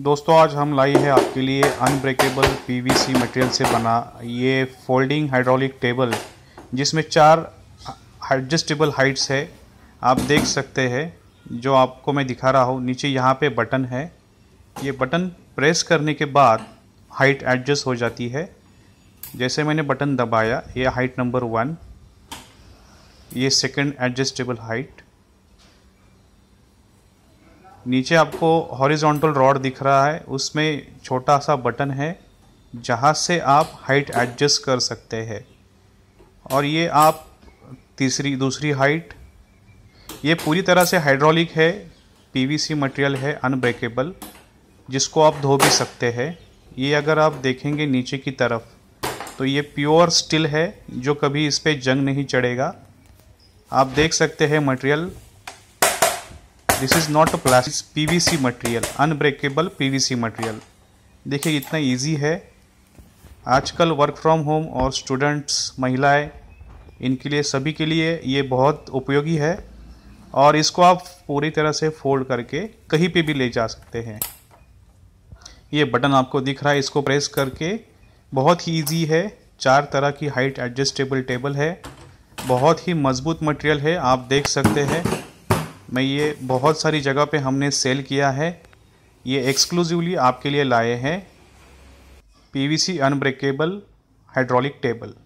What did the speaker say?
दोस्तों आज हम लाई है आपके लिए अनब्रेकेबल पीवीसी मटेरियल से बना ये फोल्डिंग हाइड्रोलिक टेबल जिसमें चार एडजस्टेबल हाइट्स है आप देख सकते हैं जो आपको मैं दिखा रहा हूँ नीचे यहाँ पे बटन है ये बटन प्रेस करने के बाद हाइट एडजस्ट हो जाती है जैसे मैंने बटन दबाया ये हाइट नंबर वन ये सेकंड एडजस्टेबल हाइट नीचे आपको हॉरिजॉन्टल रॉड दिख रहा है उसमें छोटा सा बटन है जहाँ से आप हाइट एडजस्ट कर सकते हैं और ये आप तीसरी दूसरी हाइट ये पूरी तरह से हाइड्रोलिक है पीवीसी मटेरियल है अनब्रेकेबल जिसको आप धो भी सकते हैं ये अगर आप देखेंगे नीचे की तरफ तो ये प्योर स्टील है जो कभी इस पर जंग नहीं चढ़ेगा आप देख सकते हैं material this is not a plastic PVC material unbreakable PVC material देखिए इतना इजी है आजकल वर्क फ्रॉम होम और स्टूडेंट्स महिलाएं इनके लिए सभी के लिए ये बहुत उपयोगी है और इसको आप पूरी तरह से फोल्ड करके कहीं पे भी ले जा सकते हैं ये बटन आपको दिख रहा है इसको प्रेस करके बहुत ही इजी है चार तरह की हाइट एडजस्टेबल टेबल है बहुत ही मजबूत मटेरियल है आप देख सकते हैं मैं ये बहुत सारी जगह पे हमने सेल किया है ये एक्सक्लूसिवली आपके लिए लाए हैं पीवीसी अनब्रेकेबल हाइड्रोलिक टेबल